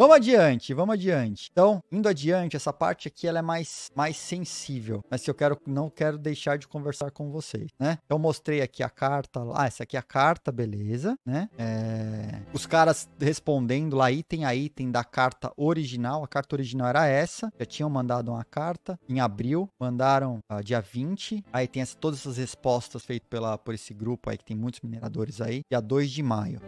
Vamos adiante, vamos adiante. Então, indo adiante, essa parte aqui ela é mais, mais sensível, mas eu quero, não quero deixar de conversar com vocês, né? Então, mostrei aqui a carta, ah, essa aqui é a carta, beleza, né? É... Os caras respondendo lá item a item da carta original, a carta original era essa, já tinham mandado uma carta em abril, mandaram ah, dia 20, aí tem essa, todas essas respostas feitas pela, por esse grupo aí, que tem muitos mineradores aí, dia 2 de maio.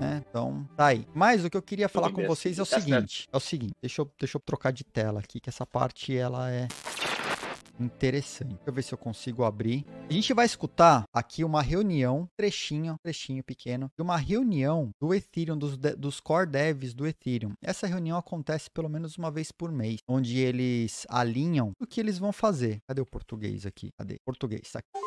Né? Então, tá aí. Mas o que eu queria falar com vocês é o seguinte. É o seguinte, deixa eu, deixa eu trocar de tela aqui, que essa parte ela é interessante. Deixa eu ver se eu consigo abrir. A gente vai escutar aqui uma reunião, trechinho, trechinho pequeno, de uma reunião do Ethereum, dos, dos core devs do Ethereum. Essa reunião acontece pelo menos uma vez por mês, onde eles alinham o que eles vão fazer. Cadê o português aqui? Cadê? Português, tá aqui.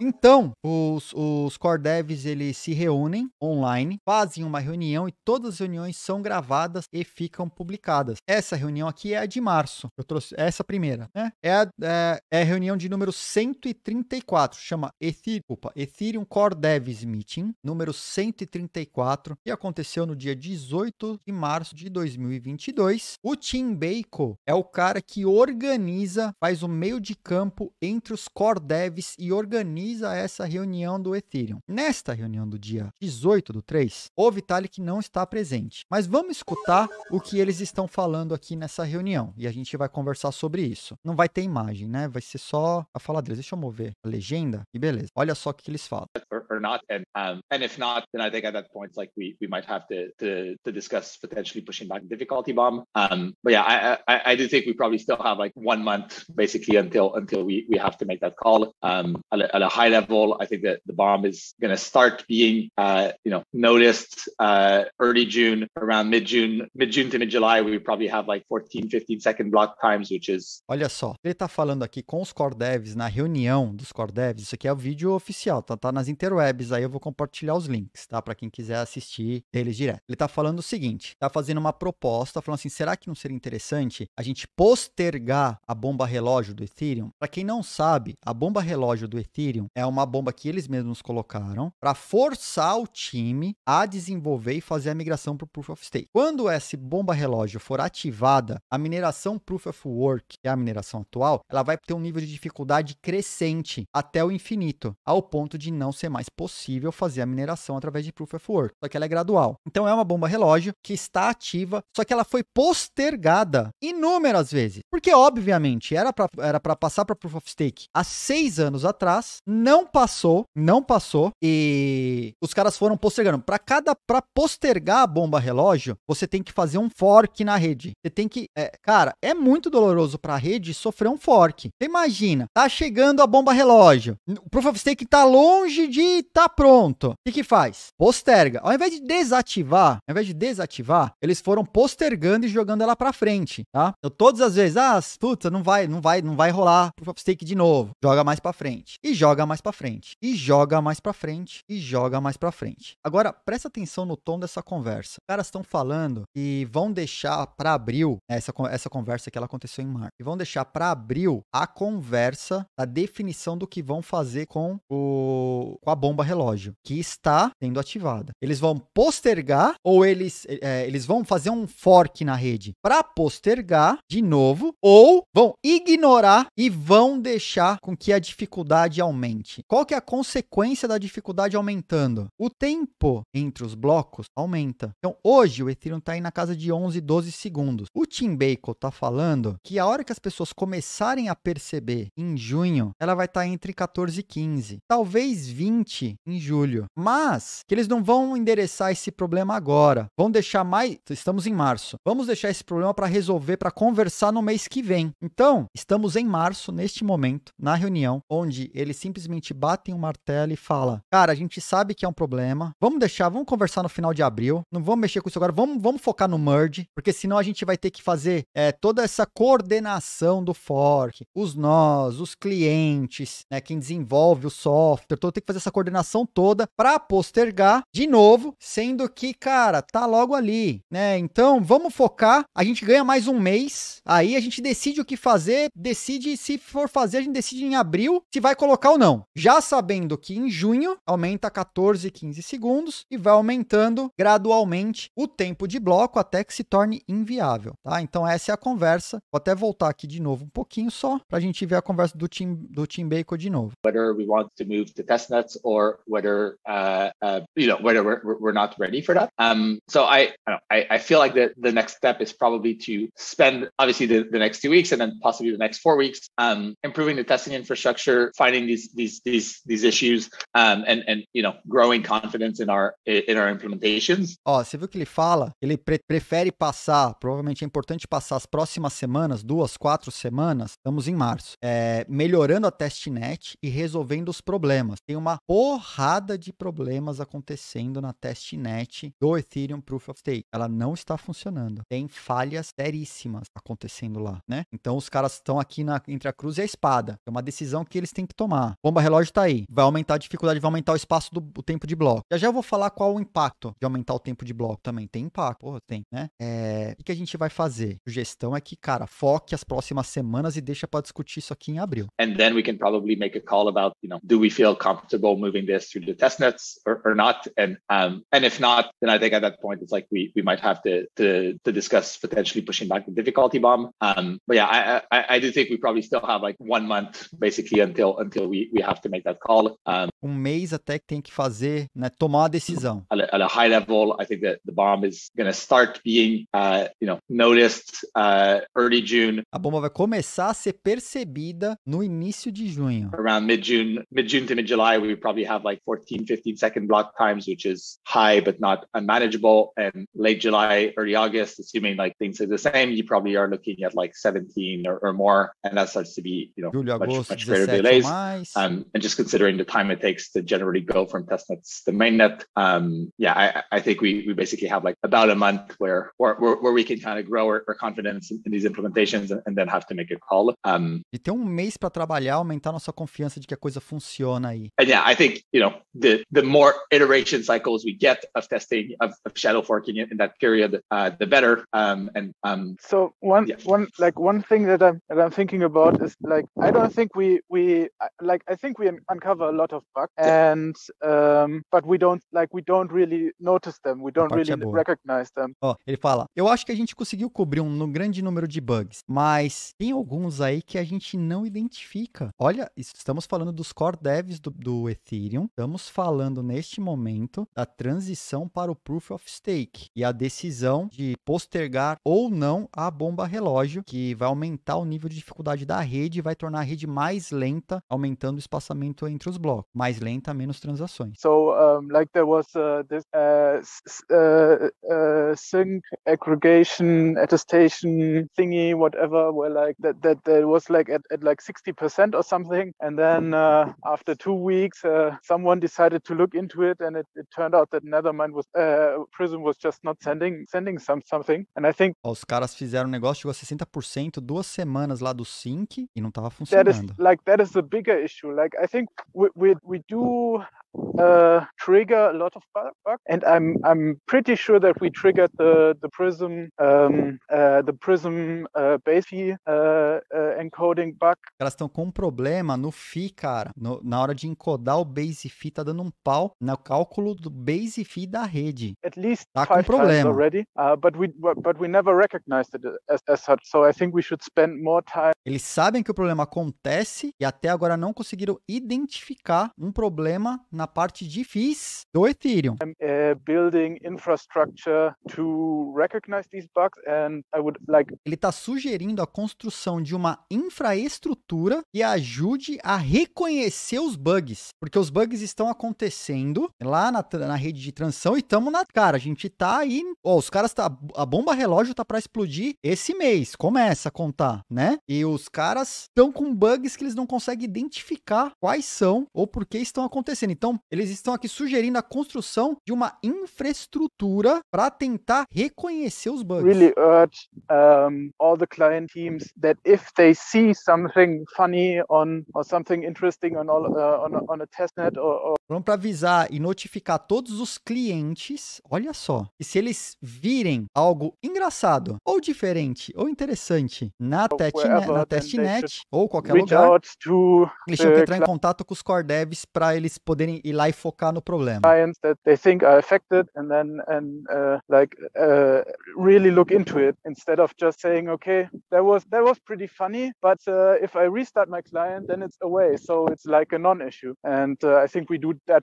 Então, os, os core devs eles se reúnem online, fazem uma reunião e todas as reuniões são gravadas e ficam publicadas. Essa reunião aqui é a de março. Eu trouxe essa primeira, né? É a, é, é a reunião de número 134, chama Ethereum, opa, Ethereum Core Devs Meeting, número 134, que aconteceu no dia 18 de março de 2022. O Tim Bacon é o cara que organiza, faz o meio de campo entre os core devs e organiza organiza essa reunião do Ethereum. Nesta reunião do dia 18 do 3, o Vitalik não está presente. Mas vamos escutar o que eles estão falando aqui nessa reunião e a gente vai conversar sobre isso. Não vai ter imagem, né? Vai ser só a fala deles. Deixa eu mover a legenda e beleza. Olha só o que eles falam. Or, or not, and, um, and if not, then I think at that point like we we might have to to, to discuss potentially pushing back the difficulty bomb. Um, but yeah, I, I I do think we probably still have like one month basically until until we we have to make that call. Um, Alejandro high level, I think that the bomb is going to start being, uh, you know, noticed uh, early June, around mid June, mid June to mid July, we probably have like 14, 15 second block times, which is. Olha só, ele está falando aqui com os core devs na reunião dos core devs. Isso aqui é o vídeo oficial, tá, tá nas interwebs. Aí eu vou compartilhar os links, tá, para quem quiser assistir deles direto. Ele está falando o seguinte: está fazendo uma proposta, falando assim, será que não seria interessante a gente postergar a bomba relógio do Ethereum? Para quem não sabe, a bomba relógio do Ethereum queriam. É uma bomba que eles mesmos colocaram para forçar o time a desenvolver e fazer a migração para o Proof of Stake. Quando essa bomba relógio for ativada, a mineração Proof of Work, que é a mineração atual, ela vai ter um nível de dificuldade crescente até o infinito, ao ponto de não ser mais possível fazer a mineração através de Proof of Work, só que ela é gradual. Então é uma bomba relógio que está ativa, só que ela foi postergada inúmeras vezes, porque obviamente era para era para passar para Proof of Stake há seis anos atrás, não passou, não passou, e os caras foram postergando. Para cada, para postergar a bomba relógio, você tem que fazer um fork na rede. Você tem que, é, cara, é muito doloroso para a rede sofrer um fork. Você imagina, tá chegando a bomba relógio, o proof of stake tá longe de tá pronto. O que que faz? Posterga. Ao invés de desativar, ao invés de desativar, eles foram postergando e jogando ela para frente, tá? Então todas as vezes, ah, puta, não vai, não vai, não vai rolar proof of stake de novo. Joga mais para frente e joga joga mais para frente, e joga mais para frente, e joga mais para frente. Agora, presta atenção no tom dessa conversa. Os caras estão falando que vão deixar para abril né, essa, essa conversa que ela aconteceu em março, e vão deixar para abril a conversa da definição do que vão fazer com, o, com a bomba relógio, que está sendo ativada. Eles vão postergar ou eles, é, eles vão fazer um fork na rede para postergar de novo, ou vão ignorar e vão deixar com que a dificuldade aumente diferente. Qual que é a consequência da dificuldade aumentando? O tempo entre os blocos aumenta. Então, hoje o Ethereum está aí na casa de 11, 12 segundos. O Tim Bacon está falando que a hora que as pessoas começarem a perceber em junho, ela vai estar tá entre 14 e 15, talvez 20 em julho. Mas que eles não vão endereçar esse problema agora. Vão deixar mais, estamos em março. Vamos deixar esse problema para resolver, para conversar no mês que vem. Então, estamos em março neste momento na reunião onde eles simplesmente simplesmente batem o um martelo e fala: Cara, a gente sabe que é um problema. Vamos deixar, vamos conversar no final de abril. Não vamos mexer com isso agora. Vamos, vamos focar no merge, porque senão a gente vai ter que fazer é, toda essa coordenação do fork, os nós, os clientes, né, quem desenvolve o software, Então tem que fazer essa coordenação toda para postergar de novo, sendo que, cara, tá logo ali, né? Então, vamos focar, a gente ganha mais um mês, aí a gente decide o que fazer, decide se for fazer, a gente decide em abril se vai colocar ou não não. Já sabendo que em junho aumenta 14, 15 segundos e vai aumentando gradualmente o tempo de bloco até que se torne inviável, tá? Então essa é a conversa. Vou até voltar aqui de novo um pouquinho só para a gente ver a conversa do Tim do Tim Baker de novo. Whether we want to move to testnets or whether uh, uh, you know whether we're, we're not ready for that. Um, so I I, I feel like the, the next step is probably to spend obviously the, the next two weeks and then possibly the next four weeks um, improving the testing infrastructure, finding these these these these issues um, and and you know growing confidence in our in our implementations. Ó, você viu que ele fala? Ele pre prefere passar, provavelmente é importante passar as próximas semanas, duas, quatro semanas, estamos em março, é, melhorando a testnet e resolvendo os problemas. Tem uma porrada de problemas acontecendo na testnet do Ethereum Proof of Stake. Ela não está funcionando. Tem falhas seríssimas acontecendo lá, né? Então os caras estão aqui na, entre a cruz e a espada. É uma decisão que eles têm que tomar. Bomba relógio tá aí. Vai aumentar a dificuldade, vai aumentar o espaço do o tempo de bloco. Já já eu vou falar qual o impacto de aumentar o tempo de bloco também. Tem impacto, porra, tem, né? É... O que a gente vai fazer? A sugestão é que, cara, foque as próximas semanas e deixa para discutir isso aqui em abril. And then we can probably make a call about, you know, do we feel comfortable moving this through the testnets or, or not? And um, and if not, then I think at that point it's like we we might have to to, to discuss potentially pushing back the difficulty bomb. Um, but yeah, I, I I do think we probably still have like one month basically until until we we have to make that call. Um, um mês até que tem que fazer, né, tomar uma decisão. At a, high level, I think that the bomb is going to start being, uh, you know, noticed uh, early June. A bomba vai começar a ser percebida no início de junho. Around mid-June, mid-June to mid-July, we probably have like 14, 15 second block times, which is high but not unmanageable. And late July, early August, assuming like things are the same, you probably are looking at like 17 or, or more, and that starts to be, you know, Julho, much, agosto, much greater delays. Um, and just considering the time it takes takes to generally go from testnets to mainnet. Um, yeah, I, I, think we, we basically have like about a month where where, where we can kind of grow our, our confidence in, these implementations and, then have to make a call. Um, e ter um mês para trabalhar, aumentar nossa confiança de que a coisa funciona aí. And yeah, I think you know the the more iteration cycles we get of testing of, of shadow forking in, in that period, uh, the better. Um, and um, so one yeah. one like one thing that I'm that I'm thinking about is like I don't think we we like I think we uncover a lot of bugs park yeah. and um, but we don't like we don't really notice them we don't é really é recognize them oh, ele fala eu acho que a gente conseguiu cobrir um grande número de bugs mas tem alguns aí que a gente não identifica olha estamos falando dos core devs do, do Ethereum estamos falando neste momento da transição para o proof of stake e a decisão de postergar ou não a bomba relógio que vai aumentar o nível de dificuldade da rede e vai tornar a rede mais lenta aumentando o espaçamento entre os blocos mais lenta, menos transações. So, um, like there was uh, this uh, uh, sync aggregation attestation thingy, whatever, where like that that, that was like at, at like 60% or something, and then uh, after two weeks, uh, someone decided to look into it, and it, it turned out that Nethermind was uh, Prism was just not sending sending some something, and I think. Os caras fizeram um negócio chegou a 60% duas semanas lá do sync e não estava funcionando. That is, like that is the bigger issue. Like I think we, we, we we do uh, trigger a lot of bugs, and I'm I'm pretty sure that we triggered the the Prism um, uh, the Prism uh, BASE uh, uh, encoding bug. Elas estão com um problema no FI, cara. No, na hora de encodar o Base FI, tá dando um pau no cálculo do Base FI da rede. At least tá com problema. Already, uh, but we but we never recognized it as, as such. So I think we should spend more time. Eles sabem que o problema acontece e até agora não conseguiram identificar um problema na na parte de do Ethereum. I'm uh, building infrastructure to recognize these bugs and I would like Ele está sugerindo a construção de uma infraestrutura que ajude a reconhecer os bugs, porque os bugs estão acontecendo lá na, na rede de transição e estamos na cara, a gente tá aí, ó, os caras tá a bomba relógio tá para explodir esse mês, começa a contar, né? E os caras estão com bugs que eles não conseguem identificar quais são ou por que estão acontecendo. Então eles estão aqui sugerindo a construção de uma infraestrutura para tentar reconhecer os bugs. Really urge um, all the client teams that if they see something funny on or something interesting on all uh, on, on a testnet or, or Vamos para avisar e notificar todos os clientes, olha só, e se eles virem algo engraçado, ou diferente, ou interessante na, é testnet, na testnet ou qualquer lugar, to, eles tinham que entrar em contato com os core devs para eles poderem ir lá e focar no problema. Uh, uh, really look into it instead of just saying, okay, that was that was pretty funny, but uh, if I restart my client, then it's away, so it's like a non-issue. And uh, I think we do that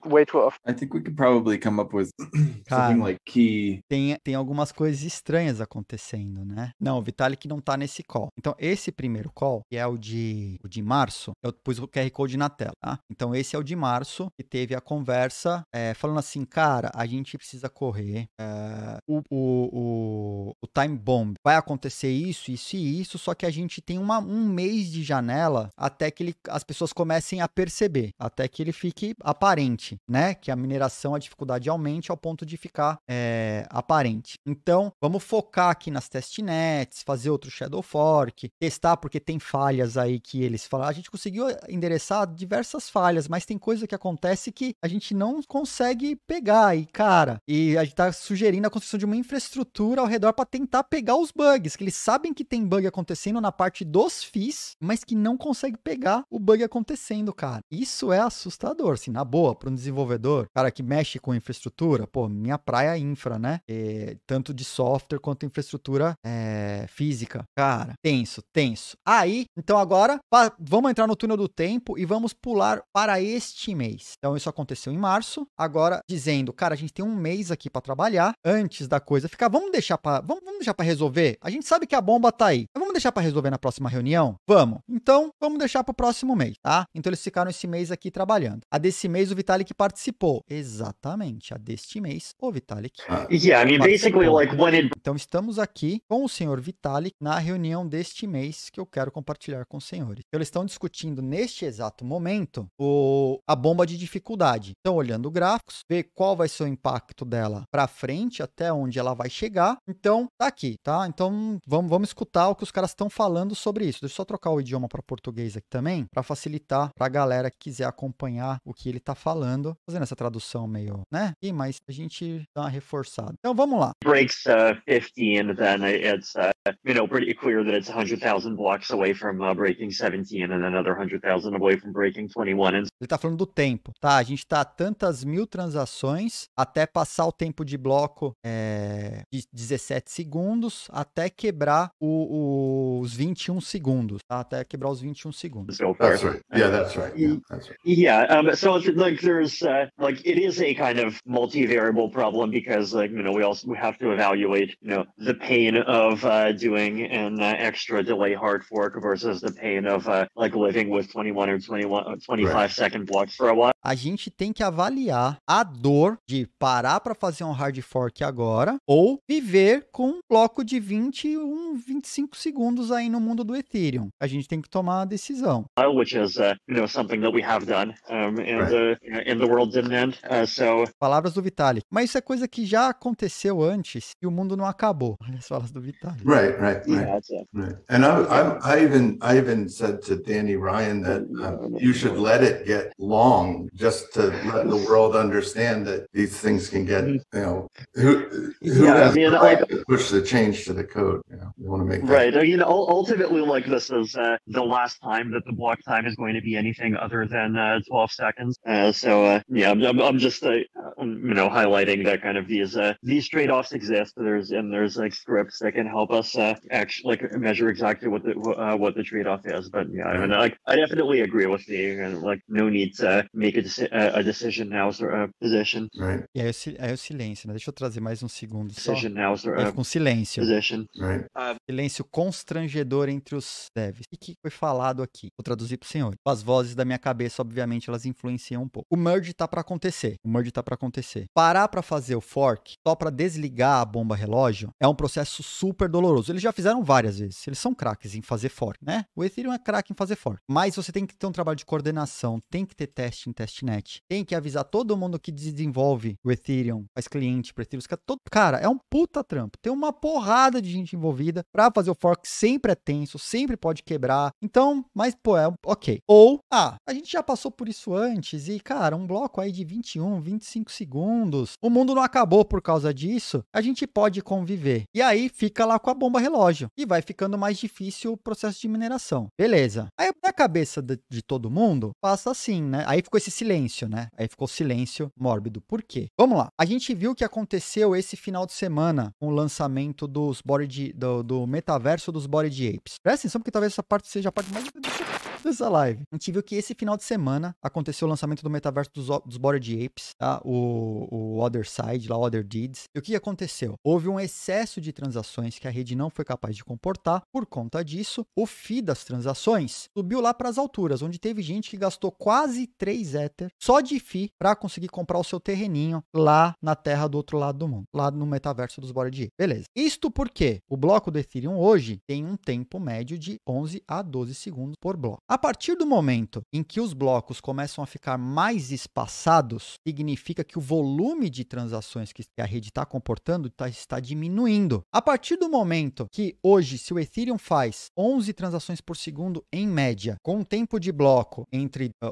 I think we could probably come up with Cara, like key. Tem, tem algumas coisas estranhas acontecendo, né? Não, o Vitalik não tá nesse call. Então, esse primeiro call, que é o de, o de março, eu pus o QR Code na tela, tá? Então, esse é o de março, que teve a conversa é, falando assim, cara, a gente precisa correr. É, o, o, o, time bomb. Vai acontecer isso, isso e isso, só que a gente tem uma, um mês de janela até que ele, as pessoas comecem a perceber, até que ele fique aparente, né? Que a mineração, a dificuldade aumente ao ponto de ficar é, aparente. Então, vamos focar aqui nas testnets, fazer outro Shadow Fork, testar, porque tem falhas aí que eles falam. A gente conseguiu endereçar diversas falhas, mas tem coisa que acontece que a gente não consegue pegar. E, cara, e a gente tá sugerindo a construção de uma infraestrutura ao redor para ter tentar pegar os bugs, que eles sabem que tem bug acontecendo na parte dos FIIs, mas que não consegue pegar o bug acontecendo, cara. Isso é assustador, assim, na boa, para um desenvolvedor, cara que mexe com infraestrutura, pô, minha praia é infra, né? É, tanto de software quanto infraestrutura é, física. Cara, tenso, tenso. Aí, então agora, vamos entrar no túnel do tempo e vamos pular para este mês. Então isso aconteceu em março, agora dizendo, cara, a gente tem um mês aqui para trabalhar antes da coisa ficar, vamos deixar para, vamos Vamos deixar para resolver? A gente sabe que a bomba tá aí. Mas vamos deixar para resolver na próxima reunião? Vamos. Então, vamos deixar para o próximo mês, tá? Então eles ficaram esse mês aqui trabalhando. A desse mês o Vitalik participou. Exatamente, a deste mês o Vitalik. Yeah, I mean basically like when it... Então estamos aqui com o senhor Vitalik na reunião deste mês que eu quero compartilhar com os senhores. Então, eles estão discutindo neste exato momento o... a bomba de dificuldade. Estão olhando gráficos, ver qual vai ser o impacto dela para frente, até onde ela vai chegar. Então, tá aqui, tá? Então vamos, vamos escutar o que os caras estão falando sobre isso. Deixa eu só trocar o idioma para português aqui também, para facilitar para a galera que quiser acompanhar o que ele tá falando, fazendo essa tradução meio, né? E mas a gente dá uma reforçada. Então vamos lá. Breaks uh, and then it's uh, you know pretty clear that it's 100,000 blocks away from uh, breaking 17 and another 100,000 away from breaking 21. And... Ele tá falando do tempo, tá? A gente tá a tantas mil transações até passar o tempo de bloco é, de 17 segundos segundos até quebrar o, o, os 21 segundos. Tá? Até quebrar os 21 segundos. That's right. Yeah, that's right. Yeah, that's right. yeah um, so like there's uh, like it is a kind of multivariable problem because like you know we also we have to evaluate you know the pain of uh, doing an uh, extra delay hard fork versus the pain of uh, like living with 21 or 21 25 uh, right. second blocks for a while. A gente tem que avaliar a dor de parar para fazer um hard fork agora ou viver com bloco de 21, 25 segundos aí no mundo do Ethereum. A gente tem que tomar a decisão. Palavras do Vitalik. Mas isso é coisa que já aconteceu antes e o mundo não acabou. Olha as palavras do Vitalik. Right, right, right. Yeah, right. And I, I, I, even, I even said to Danny Ryan that um, you should let it get long just to let the world understand that these things can get, mm-hmm. you know, who, who yeah, has I mean, the I... push a change to the code. You know, want to make that. Right. I mean, ultimately, like this is uh, the last time that the block time is going to be anything other than uh, 12 seconds. Uh, so uh, yeah, I'm, I'm, just uh, um, you know highlighting that kind of these uh, these trade offs exist. There's and there's like scripts that can help us actually like measure exactly what the what the trade off is. But yeah, I mean, like I definitely agree with you, and like no need to make a, a decision now or a position. Right. aí, o silêncio, né? Deixa eu trazer mais um segundo só. now silêncio. É, ah, silêncio constrangedor entre os devs. O que foi falado aqui? Vou traduzir para o senhor. As vozes da minha cabeça, obviamente, elas influenciam um pouco. O merge tá para acontecer. O merge tá para acontecer. Parar para fazer o fork só para desligar a bomba relógio é um processo super doloroso. Eles já fizeram várias vezes. Eles são craques em fazer fork, né? O Ethereum é craque em fazer fork. Mas você tem que ter um trabalho de coordenação, tem que ter teste em testnet, tem que avisar todo mundo que desenvolve o Ethereum, faz cliente para Ethereum. Todo... Cara, é um puta trampo. Tem um uma porrada de gente envolvida. Para fazer o fork sempre é tenso, sempre pode quebrar. Então, mas pô, é ok. Ou, ah, a gente já passou por isso antes e, cara, um bloco aí de 21, 25 segundos, o mundo não acabou por causa disso, a gente pode conviver. E aí fica lá com a bomba relógio e vai ficando mais difícil o processo de mineração. Beleza. Aí na cabeça de, de todo mundo passa assim, né? Aí ficou esse silêncio, né? Aí ficou silêncio mórbido. Por quê? Vamos lá. A gente viu que aconteceu esse final de semana com o lançamento lançamento dos body de, do, do metaverso dos Body de Apes. Presta atenção, porque talvez essa parte seja a parte mais papo live. A gente viu que esse final de semana aconteceu o lançamento do metaverso dos, dos Bored Apes, tá? O, o Other Side, lá, Other Deeds. E o que aconteceu? Houve um excesso de transações que a rede não foi capaz de comportar. Por conta disso, o FII das transações subiu lá para as alturas, onde teve gente que gastou quase 3 Ether só de FII para conseguir comprar o seu terreninho lá na terra do outro lado do mundo, lá no metaverso dos Bored Apes. Beleza. Isto porque o bloco do Ethereum hoje tem um tempo médio de 11 a 12 segundos por bloco. A partir do momento em que os blocos começam a ficar mais espaçados, significa que o volume de transações que a rede está comportando tá, está diminuindo. A partir do momento que hoje, se o Ethereum faz 11 transações por segundo em média, com um tempo de bloco entre uh,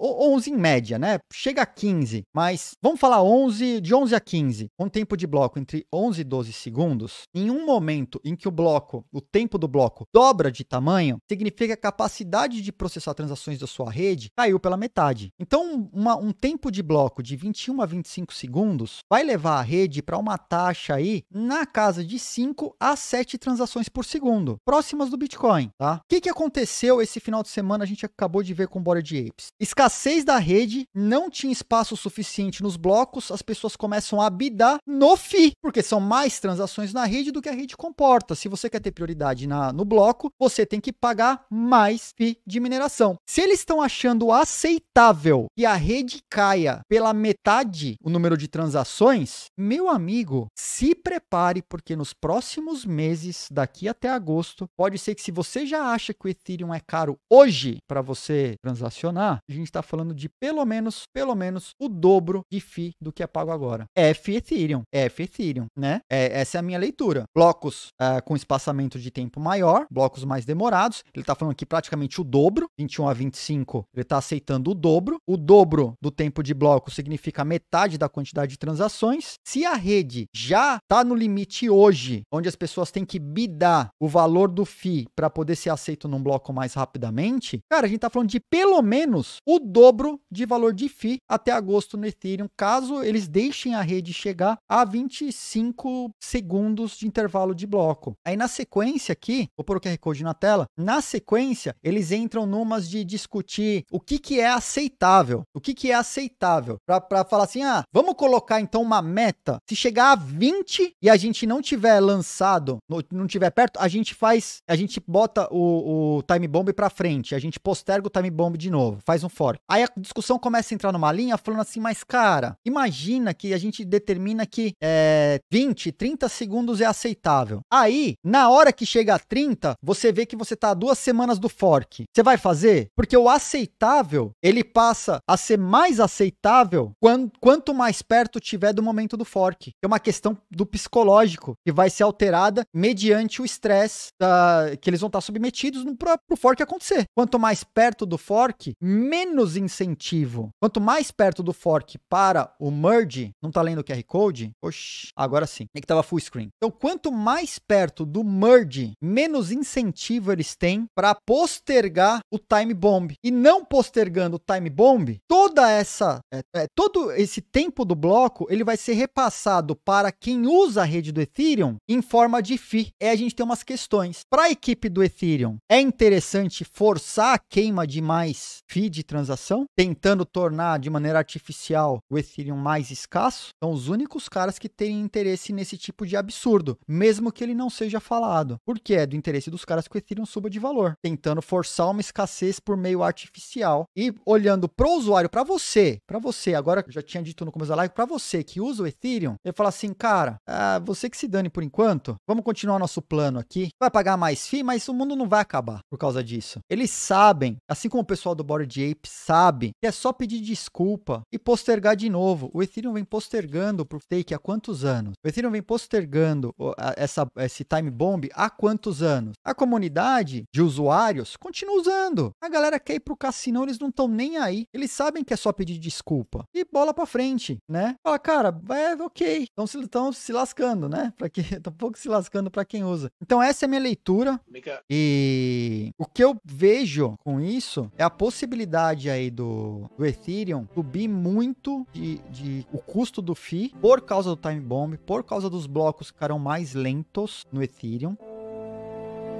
ah, 11 em média, né? Chega a 15, mas vamos falar 11 de 11 a 15, com um tempo de bloco entre 11 e 12 segundos. Em um momento em que o bloco, o tempo do bloco dobra de tamanho, significa que a capacidade capacidade de processar transações da sua rede caiu pela metade. Então, uma, um tempo de bloco de 21 a 25 segundos vai levar a rede para uma taxa aí na casa de 5 a 7 transações por segundo, próximas do Bitcoin, tá? O que, que aconteceu esse final de semana? A gente acabou de ver com o Bored Apes. Escassez da rede, não tinha espaço suficiente nos blocos, as pessoas começam a bidar no FI, porque são mais transações na rede do que a rede comporta. Se você quer ter prioridade na, no bloco, você tem que pagar mais FI de mineração. Se eles estão achando aceitável que a rede caia pela metade o número de transações, meu amigo, se prepare, porque nos próximos meses, daqui até agosto, pode ser que se você já acha que o Ethereum é caro hoje para você transacionar, a gente está falando de pelo menos, pelo menos o dobro de FI do que é pago agora. F Ethereum, F Ethereum, né? É, essa é a minha leitura. Blocos uh, com espaçamento de tempo maior, blocos mais demorados. Ele está falando aqui praticamente o dobro, 21 a 25, ele está aceitando o dobro. O dobro do tempo de bloco significa metade da quantidade de transações. Se a rede já está no limite hoje, onde as pessoas têm que bidar o valor do FII para poder ser aceito num bloco mais rapidamente, cara, a gente está falando de pelo menos o dobro de valor de FII até agosto no Ethereum, caso eles deixem a rede chegar a 25 segundos de intervalo de bloco. Aí na sequência aqui, vou pôr o QR Code na tela, na sequência eles entram entram numas de discutir o que, que é aceitável. O que, que é aceitável? Para falar assim, ah, vamos colocar então uma meta. Se chegar a 20 e a gente não tiver lançado, não tiver perto, a gente faz, a gente bota o, o time bomb para frente, a gente posterga o time bomb de novo, faz um fork. Aí a discussão começa a entrar numa linha falando assim, mas cara, imagina que a gente determina que é, 20, 30 segundos é aceitável. Aí, na hora que chega a 30, você vê que você tá a duas semanas do fork. Você vai fazer? Porque o aceitável, ele passa a ser mais aceitável quando, quanto mais perto tiver do momento do fork. É uma questão do psicológico que vai ser alterada mediante o estresse ah, que eles vão estar submetidos para o fork acontecer. Quanto mais perto do fork, menos incentivo. Quanto mais perto do fork para o merge, não tá lendo o QR Code? Oxi, agora sim. É que tava full screen. Então, quanto mais perto do merge, menos incentivo eles têm para postergar o time bomb. E não postergando o time bomb, toda essa é, é, todo esse tempo do bloco, ele vai ser repassado para quem usa a rede do Ethereum em forma de fee. É a gente tem umas questões. Para a equipe do Ethereum, é interessante forçar a queima de mais fee de transação, tentando tornar de maneira artificial o Ethereum mais escasso. São os únicos caras que têm interesse nesse tipo de absurdo, mesmo que ele não seja falado, porque é do interesse dos caras que o Ethereum suba de valor, tentando forçar o uma escassez por meio artificial. E olhando para o usuário, para você, para você, agora eu já tinha dito no começo da live, para você que usa o Ethereum, eu falo assim, cara, ah, você que se dane por enquanto, vamos continuar nosso plano aqui. Vai pagar mais FII, mas o mundo não vai acabar por causa disso. Eles sabem, assim como o pessoal do Bored Ape sabe, que é só pedir desculpa e postergar de novo. O Ethereum vem postergando pro stake há quantos anos? O Ethereum vem postergando essa, esse time bomb há quantos anos? A comunidade de usuários continua usando. A galera quer ir pro cassino, eles não estão nem aí. Eles sabem que é só pedir desculpa. E bola pra frente, né? Fala, cara, é ok. Então se, estão se lascando, né? Pra que, um pouco se lascando para quem usa. Então essa é a minha leitura. E o que eu vejo com isso é a possibilidade aí do, do Ethereum subir muito de, de o custo do FII por causa do time bomb, por causa dos blocos que ficaram mais lentos no Ethereum.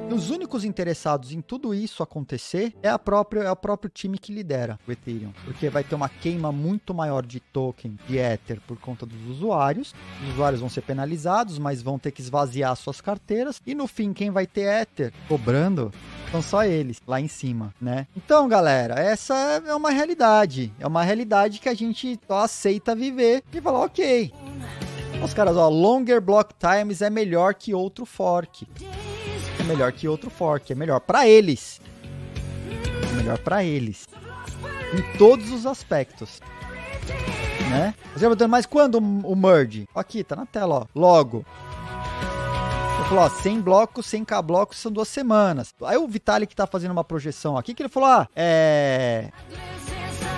E os únicos interessados em tudo isso acontecer é, a própria, é o próprio time que lidera o Ethereum, porque vai ter uma queima muito maior de token, de Ether, por conta dos usuários. Os usuários vão ser penalizados, mas vão ter que esvaziar suas carteiras. E no fim, quem vai ter Ether cobrando são só eles lá em cima, né? Então, galera, essa é uma realidade. É uma realidade que a gente só aceita viver e falar, ok. Os caras, ó, longer block times é melhor que outro fork é melhor que outro fork, é melhor para eles. É melhor para eles. Em todos os aspectos. Né? Você perguntando, mas quando o merge? Aqui, tá na tela, ó. Logo. Ele falou, ó, 100 blocos, 100k blocos são duas semanas. Aí o Vitalik tá fazendo uma projeção aqui que ele falou, ah, é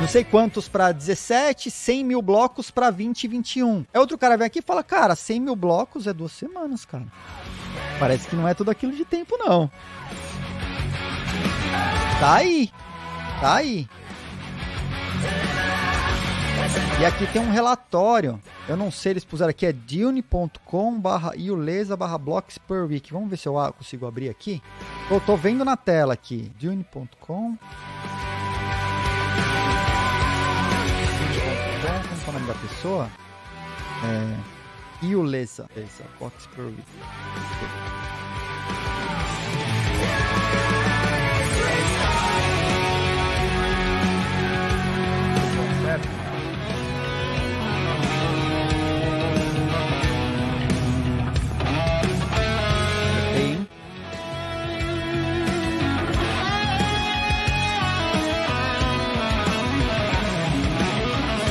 não sei quantos para 17, 100 mil blocos para 20 21. Aí outro cara vem aqui e fala, cara, 100 mil blocos é duas semanas, cara. Parece que não é tudo aquilo de tempo, não. Tá aí. Tá aí. E aqui tem um relatório. Eu não sei, eles puseram aqui, é dunecom barra iulesa barra blocks per week. Vamos ver se eu consigo abrir aqui. Eu tô vendo na tela aqui. dune.com. Como é o nome da pessoa? É e o Lessa. Lessa, Fox Purview.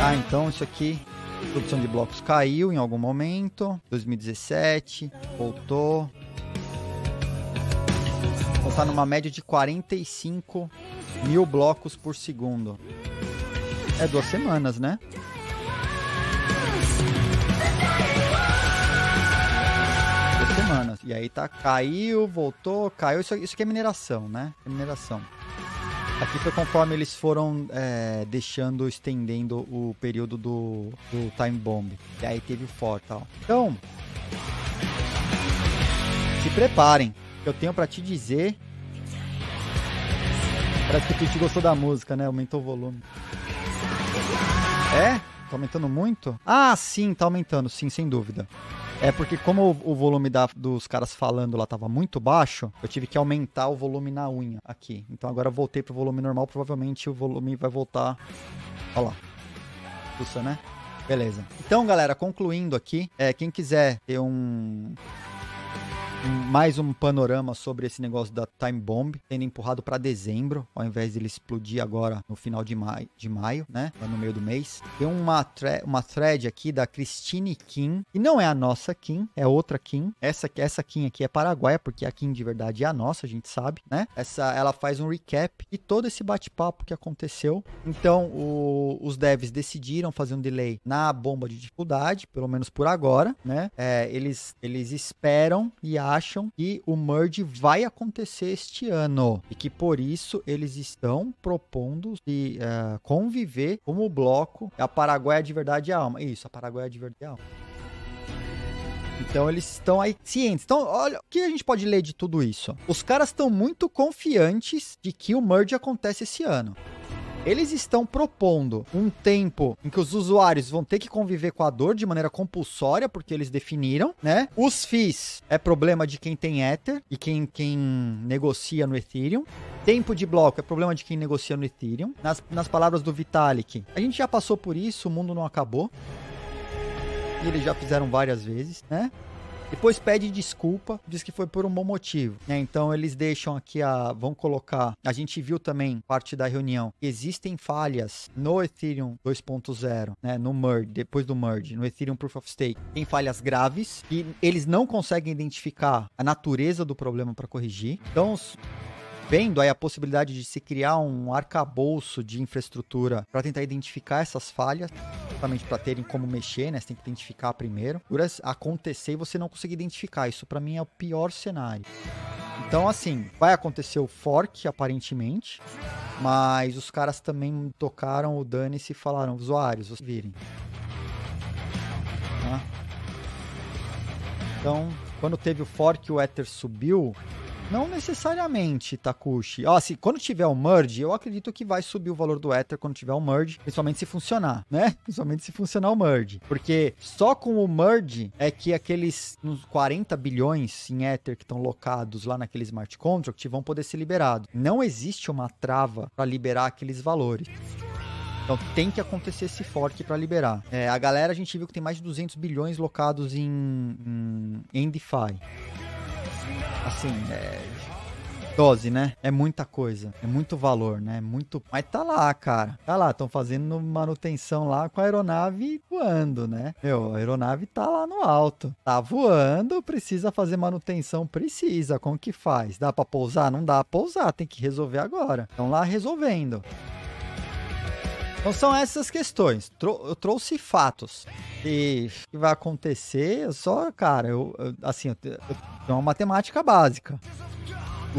Ah, então isso aqui produção de blocos caiu em algum momento, 2017, voltou. Então tá numa média de 45 mil blocos por segundo. É duas semanas, né? Duas semanas. E aí tá, caiu, voltou, caiu. Isso, isso aqui é mineração, né? É mineração. Aqui foi conforme eles foram é, deixando, estendendo o período do, do Time Bomb. E aí teve o For tal. Então, se preparem. Eu tenho para te dizer. Parece que o Twitch gostou da música, né? Aumentou o volume. É? Tá aumentando muito? Ah, sim, tá aumentando, sim, sem dúvida. É porque como o, volume da, dos caras falando lá tava muito baixo, eu tive que aumentar o volume na unha aqui. Então agora eu voltei pro volume normal, provavelmente o volume vai voltar. Olha lá. Puxa, né? Beleza. Então, galera, concluindo aqui, é, quem quiser ter um mais um panorama sobre esse negócio da time bomb, sendo empurrado para dezembro, ao invés dele explodir agora no final de maio, de maio né? Lá no meio do mês. Tem uma, uma thread aqui da Christine Kim, e não é a nossa Kim, é outra Kim. Essa, essa Kim aqui é paraguaia, porque a Kim de verdade é a nossa, a gente sabe, né? Essa, ela faz um recap e todo esse bate-papo que aconteceu. Então, o, os devs decidiram fazer um delay na bomba de dificuldade, pelo menos por agora, né? É, eles, eles esperam e acham acham que o merge vai acontecer este ano e que por isso eles estão propondo se uh, conviver como bloco. A Paraguai é de verdade e a alma. Isso, a Paraguai é de verdade e a alma. Então eles estão aí cientes. Então, olha, o que a gente pode ler de tudo isso? Os caras estão muito confiantes de que o merge acontece esse ano. Eles estão propondo um tempo em que os usuários vão ter que conviver com a dor de maneira compulsória, porque eles definiram, né? Os FIIs é problema de quem tem Ether e quem, quem negocia no Ethereum. Tempo de bloco é problema de quem negocia no Ethereum. Nas, nas palavras do Vitalik, a gente já passou por isso, o mundo não acabou. E eles já fizeram várias vezes, né? Depois pede desculpa, diz que foi por um bom motivo. Né? Então eles deixam aqui a. vão colocar. A gente viu também parte da reunião. Existem falhas no Ethereum 2.0, né? No merge, depois do merge, no Ethereum Proof of Stake. Tem falhas graves e eles não conseguem identificar a natureza do problema para corrigir. Então, vendo aí a possibilidade de se criar um arcabouço de infraestrutura para tentar identificar essas falhas, justamente para terem como mexer, né? Você tem que identificar primeiro. Por acontecer e você não conseguir identificar, isso para mim é o pior cenário. Então, assim, vai acontecer o fork, aparentemente, mas os caras também tocaram o dane-se e falaram, usuários, vocês virem. Tá? Então, quando teve o fork, o Ether subiu, não necessariamente, Takushi. Ó, assim, quando tiver o um merge, eu acredito que vai subir o valor do Ether quando tiver o um merge, principalmente se funcionar, né? Principalmente se funcionar o merge. Porque só com o merge é que aqueles uns 40 bilhões em Ether que estão locados lá naquele smart contract vão poder ser liberados. Não existe uma trava para liberar aqueles valores. Então tem que acontecer esse fork para liberar. É, a galera, a gente viu que tem mais de 200 bilhões locados em, em, em DeFi assim, é, dose, né? É muita coisa, é muito valor, né? É muito. Mas tá lá, cara. Tá lá, estão fazendo manutenção lá com a aeronave voando, né? Meu, a aeronave tá lá no alto. Tá voando, precisa fazer manutenção, precisa. Como que faz? Dá para pousar? Não dá pra pousar, tem que resolver agora. Estão lá resolvendo. Então são essas questões. eu trouxe fatos. E o que vai acontecer, só, cara, eu, eu assim, eu, eu, é uma matemática básica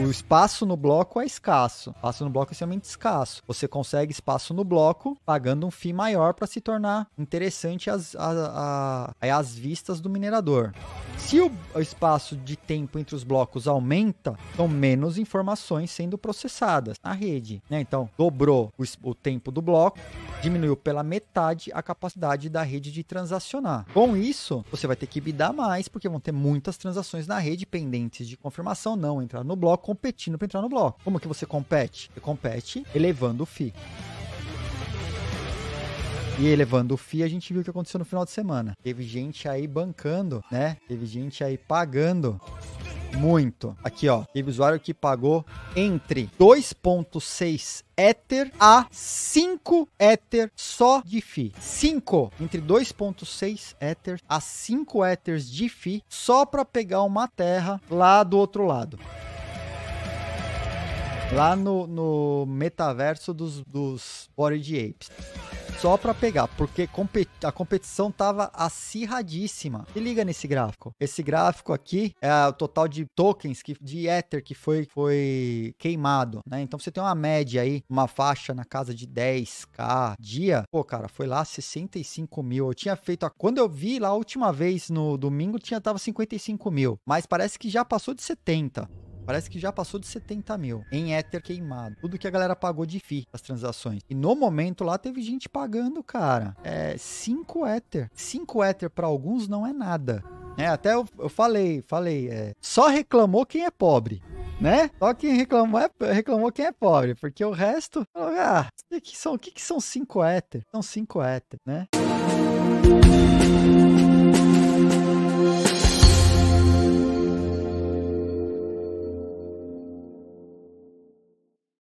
o espaço no bloco é escasso. O espaço no bloco é extremamente escasso. Você consegue espaço no bloco pagando um fim maior para se tornar interessante as, as vistas do minerador. Se o espaço de tempo entre os blocos aumenta, são então menos informações sendo processadas na rede. Né? Então, dobrou o, o tempo do bloco, diminuiu pela metade a capacidade da rede de transacionar. Com isso, você vai ter que bidar mais, porque vão ter muitas transações na rede pendentes de confirmação, não entrar no bloco competindo para entrar no bloco. Como que você compete? Você compete elevando o FII. E elevando o FII, a gente viu o que aconteceu no final de semana. Teve gente aí bancando, né? Teve gente aí pagando muito. Aqui, ó. Teve usuário que pagou entre 2.6 Ether a 5 Ether só de FI. 5 entre 2.6 Ether a 5 Ethers de FI só para pegar uma terra lá do outro lado lá no, no metaverso dos, dos Bored Apes. Só para pegar, porque a competição tava acirradíssima. Se liga nesse gráfico. Esse gráfico aqui é o total de tokens que, de Ether que foi, foi queimado, né? Então você tem uma média aí, uma faixa na casa de 10k dia. Pô, cara, foi lá 65 mil. Eu tinha feito. A... Quando eu vi lá a última vez no domingo, tinha tava 55 mil. Mas parece que já passou de 70. Parece que já passou de 70 mil em Ether queimado. Tudo que a galera pagou de FII as transações. E no momento lá teve gente pagando, cara. É 5 Ether. 5 Ether para alguns não é nada. É, até eu, eu falei, falei, é, só reclamou quem é pobre né? Só quem reclamou, é, reclamou quem é pobre, porque o resto, ah, o que, que são, o que, que são cinco éter? São cinco éter, né?